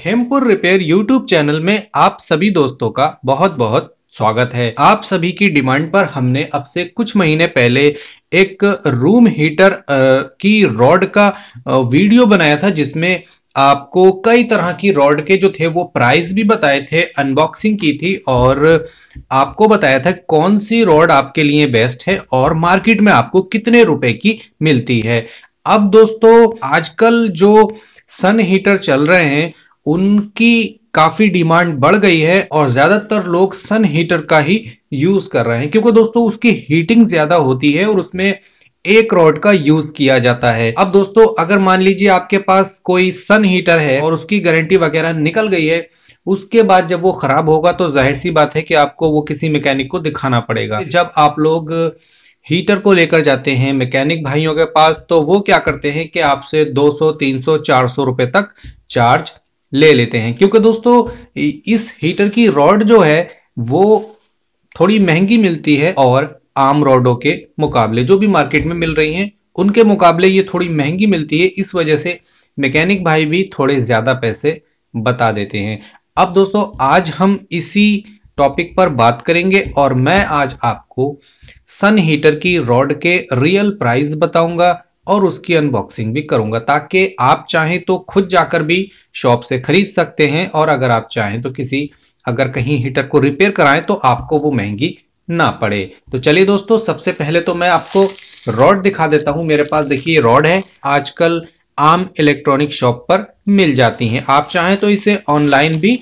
Khempur repair YouTube channel में आप सभी दोस्तों का बहुत बहुत स्वागत है आप सभी की डिमांड पर हमने अब से कुछ महीने पहले एक रूम हीटर की रॉड का वीडियो बनाया था जिसमें आपको कई तरह की रॉड के जो थे वो प्राइस भी बताए थे अनबॉक्सिंग की थी और आपको बताया था कौन सी रॉड आपके लिए बेस्ट है और मार्केट में आपको कितने रुपए की मिलती है अब दोस्तों आजकल जो सन हीटर चल रहे हैं उनकी काफी डिमांड बढ़ गई है और ज्यादातर लोग सन हीटर का ही यूज कर रहे हैं क्योंकि दोस्तों उसकी हीटिंग ज्यादा होती है और उसमें एक रॉड का यूज किया जाता है अब दोस्तों अगर मान लीजिए आपके पास कोई सन हीटर है और उसकी गारंटी वगैरह निकल गई है उसके बाद जब वो खराब होगा तो जाहिर सी बात है कि आपको वो किसी मैकेनिक को दिखाना पड़ेगा जब आप लोग हीटर को लेकर जाते हैं मैकेनिक भाइयों के पास तो वो क्या करते हैं कि आपसे 200, 300, 400 रुपए तक चार्ज ले लेते हैं क्योंकि दोस्तों इस हीटर की रॉड जो है वो थोड़ी महंगी मिलती है और आम रॉडों के मुकाबले जो भी मार्केट में मिल रही हैं उनके मुकाबले ये थोड़ी महंगी मिलती है इस वजह से मैकेनिक भाई भी थोड़े ज़्यादा पैसे बता देते हैं अब दोस्तों आज हम इसी टॉपिक पर बात करेंगे और मैं आज आपको सन हीटर की रॉड के रियल प्राइस बताऊंगा और उसकी अनबॉक्सिंग भी करूंगा ताकि आप चाहें तो खुद जाकर भी शॉप से खरीद सकते हैं और अगर आप चाहें तो किसी अगर कहीं हीटर को रिपेयर कराएं तो आपको वो महंगी ना पड़े तो चलिए दोस्तों सबसे पहले तो मैं आपको रॉड दिखा देता हूं मेरे पास देखिए रॉड है आजकल आम इलेक्ट्रॉनिक शॉप पर मिल जाती है आप चाहें तो इसे ऑनलाइन भी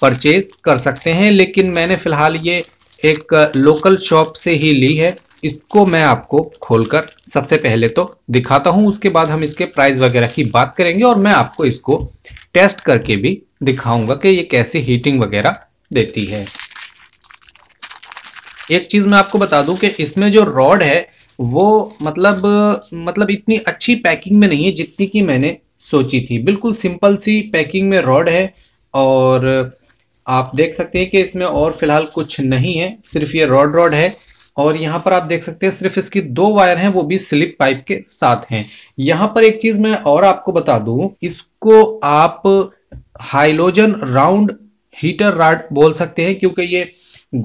परचेज कर सकते हैं लेकिन मैंने फिलहाल ये एक लोकल शॉप से ही ली है इसको मैं आपको खोलकर सबसे पहले तो दिखाता हूं उसके बाद हम इसके प्राइस वगैरह की बात करेंगे और मैं आपको इसको टेस्ट करके भी दिखाऊंगा कि ये कैसे हीटिंग वगैरह देती है एक चीज मैं आपको बता दूं कि इसमें जो रॉड है वो मतलब मतलब इतनी अच्छी पैकिंग में नहीं है जितनी की मैंने सोची थी बिल्कुल सिंपल सी पैकिंग में रॉड है और आप देख सकते हैं कि इसमें और फिलहाल कुछ नहीं है सिर्फ ये रॉड रॉड है और यहाँ पर आप देख सकते हैं सिर्फ इसकी दो वायर हैं वो भी स्लिप पाइप के साथ हैं यहाँ पर एक चीज मैं और आपको बता दू इसको आप हाइलोजन राउंड हीटर राड बोल सकते हैं क्योंकि ये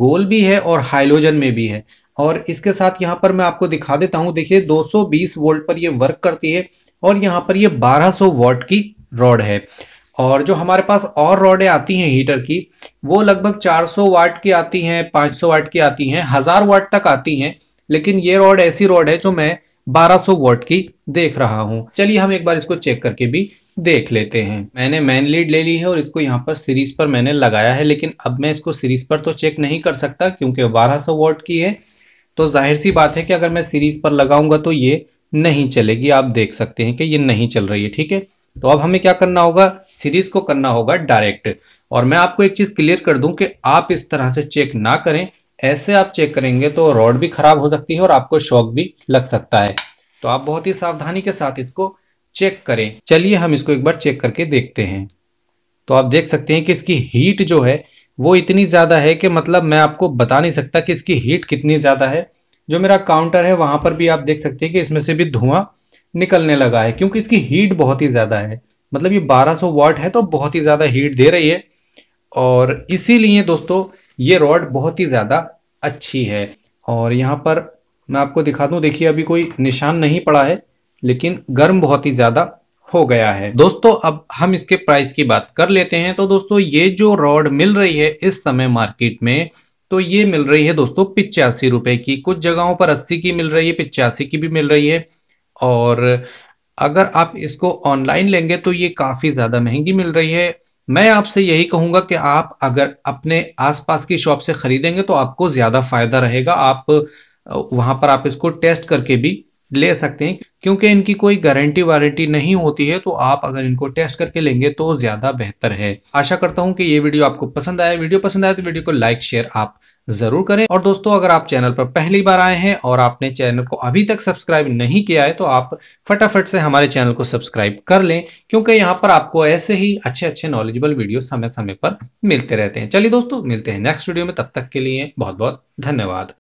गोल भी है और हाइलोजन में भी है और इसके साथ यहाँ पर मैं आपको दिखा देता हूं देखिए 220 वोल्ट पर ये वर्क करती है और यहाँ पर ये 1200 वोल्ट की रॉड है और जो हमारे पास और रॉडें आती हैं हीटर की वो लगभग 400 वाट की आती हैं 500 वाट की आती हैं हजार वाट तक आती हैं लेकिन ये रॉड ऐसी रॉड है जो मैं 1200 वाट की देख रहा हूं चलिए हम एक बार इसको चेक करके भी देख लेते हैं मैंने मैन लीड ले ली है और इसको यहाँ पर सीरीज पर मैंने लगाया है लेकिन अब मैं इसको सीरीज पर तो चेक नहीं कर सकता क्योंकि बारह सौ की है तो जाहिर सी बात है कि अगर मैं सीरीज पर लगाऊंगा तो ये नहीं चलेगी आप देख सकते हैं कि ये नहीं चल रही है ठीक है तो अब हमें क्या करना होगा सीरीज को करना होगा डायरेक्ट और मैं आपको एक चीज क्लियर कर दूं कि आप इस तरह से चेक ना करें ऐसे आप चेक करेंगे तो रॉड भी खराब हो सकती है और आपको शॉक भी लग सकता है तो आप बहुत ही सावधानी के साथ इसको चेक करें चलिए हम इसको एक बार चेक करके देखते हैं तो आप देख सकते हैं कि इसकी हीट जो है वो इतनी ज़्यादा है कि मतलब मैं आपको बता नहीं सकता कि इसकी हीट कितनी ज़्यादा है जो मेरा काउंटर है वहां पर भी आप देख सकते हैं कि इसमें से भी धुआं निकलने लगा है क्योंकि इसकी हीट बहुत ही ज़्यादा है मतलब ये 1200 वाट है तो बहुत ही ज़्यादा हीट दे रही है और इसीलिए दोस्तों ये रॉड बहुत ही ज़्यादा अच्छी है और यहाँ पर मैं आपको दिखा दू देखिए अभी कोई निशान नहीं पड़ा है लेकिन गर्म बहुत ही ज़्यादा हो गया है दोस्तों अब हम इसके प्राइस की बात कर लेते हैं तो दोस्तों ये जो रॉड मिल रही है इस समय मार्केट में तो ये मिल रही है दोस्तों पिचासी रुपए की कुछ जगहों पर अस्सी की मिल रही है पिचासी की भी मिल रही है और अगर आप इसको ऑनलाइन लेंगे तो ये काफ़ी ज़्यादा महंगी मिल रही है मैं आपसे यही कहूंगा कि आप अगर अपने आसपास की शॉप से ख़रीदेंगे तो आपको ज़्यादा फ़ायदा रहेगा आप वहां पर आप इसको टेस्ट करके भी ले सकते हैं क्योंकि इनकी कोई गारंटी वारंटी नहीं होती है तो आप अगर इनको टेस्ट करके लेंगे तो ज्यादा बेहतर है आशा करता हूं कि ये वीडियो आपको पसंद आया वीडियो पसंद आया तो वीडियो को लाइक शेयर आप जरूर करें और दोस्तों अगर आप चैनल पर पहली बार आए हैं और आपने चैनल को अभी तक सब्सक्राइब नहीं किया है तो आप फटाफट से हमारे चैनल को सब्सक्राइब कर लें क्योंकि यहाँ पर आपको ऐसे ही अच्छे अच्छे नॉलेजेबल वीडियो समय समय पर मिलते रहते हैं चलिए दोस्तों मिलते हैं नेक्स्ट वीडियो में तब तक के लिए बहुत बहुत धन्यवाद